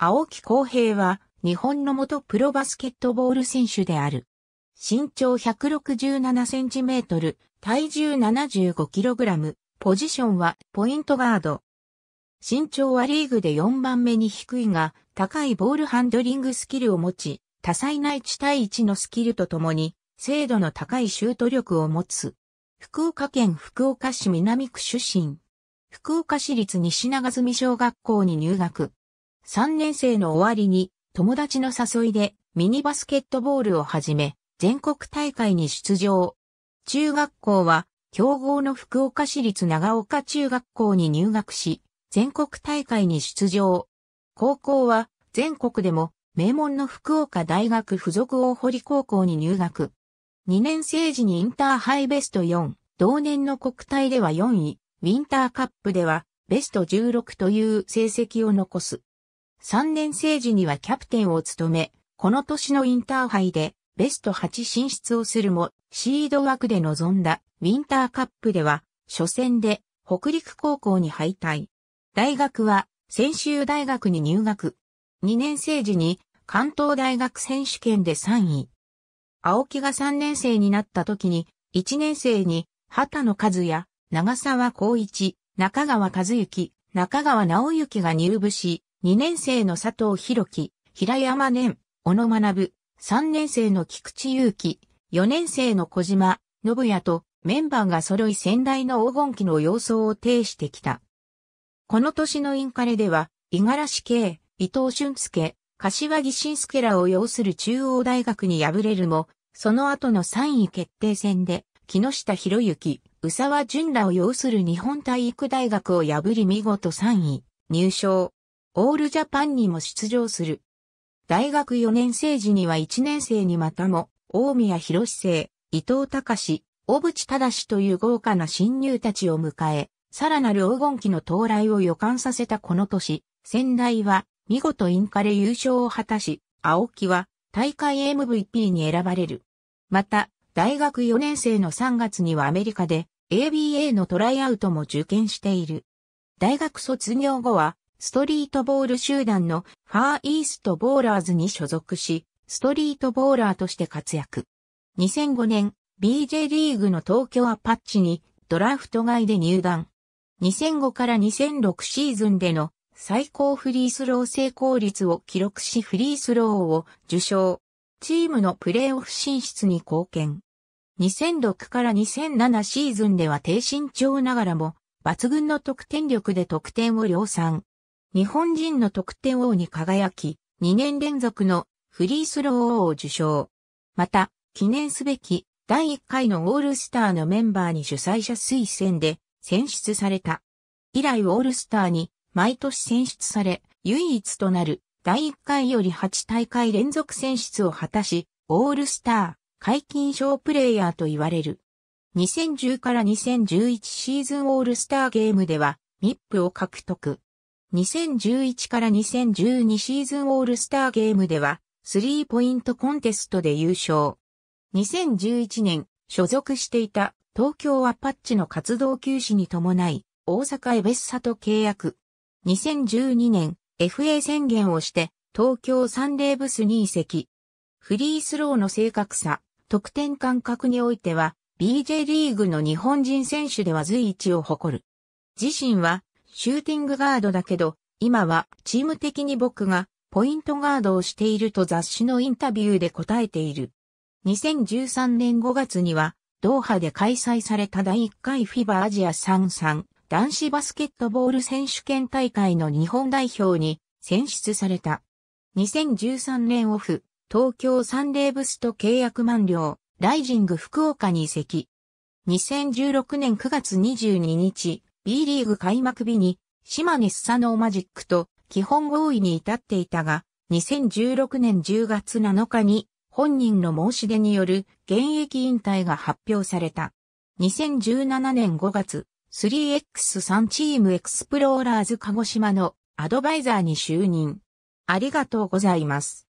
青木康平は日本の元プロバスケットボール選手である。身長167センチメートル、体重75キログラム、ポジションはポイントガード。身長はリーグで4番目に低いが、高いボールハンドリングスキルを持ち、多彩な1対1のスキルとともに、精度の高いシュート力を持つ。福岡県福岡市南区出身。福岡市立西長住小学校に入学。3年生の終わりに友達の誘いでミニバスケットボールを始め、全国大会に出場。中学校は、強豪の福岡市立長岡中学校に入学し、全国大会に出場。高校は、全国でも、名門の福岡大学附属大堀高校に入学。2年生時にインターハイベスト4、同年の国体では4位、ウィンターカップではベスト16という成績を残す。3年生時にはキャプテンを務め、この年のインターハイでベスト8進出をするも、シード枠で臨んだウィンターカップでは、初戦で北陸高校に敗退。大学は専修大学に入学。2年生時に関東大学選手権で3位。青木が3年生になった時に、1年生に畑野和也、長沢光一、中川和幸、中川直之が入部し、2年生の佐藤博樹、平山年、小野学、3年生の菊池祐樹、4年生の小島、信也とメンバーが揃い先代の黄金期の様相を呈してきた。この年のインカレでは、五十嵐圭、伊藤俊介、柏木慎介らを擁する中央大学に敗れるも、その後の3位決定戦で、木下博之、宇沢淳らを擁する日本体育大学を破り見事3位、入賞。オールジャパンにも出場する。大学4年生時には1年生にまたも、大宮博生、伊藤隆、小渕忠という豪華な新入たちを迎え、さらなる黄金期の到来を予感させたこの年、仙台は見事インカレ優勝を果たし、青木は大会 MVP に選ばれる。また、大学4年生の3月にはアメリカで ABA のトライアウトも受験している。大学卒業後はストリートボール集団のファーイーストボーラーズに所属し、ストリートボーラーとして活躍。2005年、BJ リーグの東京アパッチにドラフト外で入団。2005から2006シーズンでの最高フリースロー成功率を記録しフリースローを受賞。チームのプレーオフ進出に貢献。2006から2007シーズンでは低身長ながらも抜群の得点力で得点を量産。日本人の得点王に輝き、2年連続のフリースロー王を受賞。また、記念すべき第1回のオールスターのメンバーに主催者推薦で選出された。以来オールスターに毎年選出され、唯一となる第1回より8大会連続選出を果たし、オールスター、解禁賞プレイヤーと言われる。2010から2011シーズンオールスターゲームでは、ミップを獲得。2011から2012シーズンオールスターゲームでは、スリーポイントコンテストで優勝。2011年、所属していた東京アパッチの活動休止に伴い、大阪エベッサと契約。2012年、FA 宣言をして、東京サンデーブスに移籍。フリースローの正確さ、得点感覚においては、BJ リーグの日本人選手では随一を誇る。自身は、シューティングガードだけど、今はチーム的に僕がポイントガードをしていると雑誌のインタビューで答えている。2013年5月には、ドーハで開催された第1回フィバアジア33男子バスケットボール選手権大会の日本代表に選出された。2013年オフ、東京サンレーブスと契約満了、ライジング福岡に移籍。2016年9月22日、B リーグ開幕日に、島根スサノーマジックと基本合意に至っていたが、2016年10月7日に本人の申し出による現役引退が発表された。2017年5月、3X3 チームエクスプローラーズ鹿児島のアドバイザーに就任。ありがとうございます。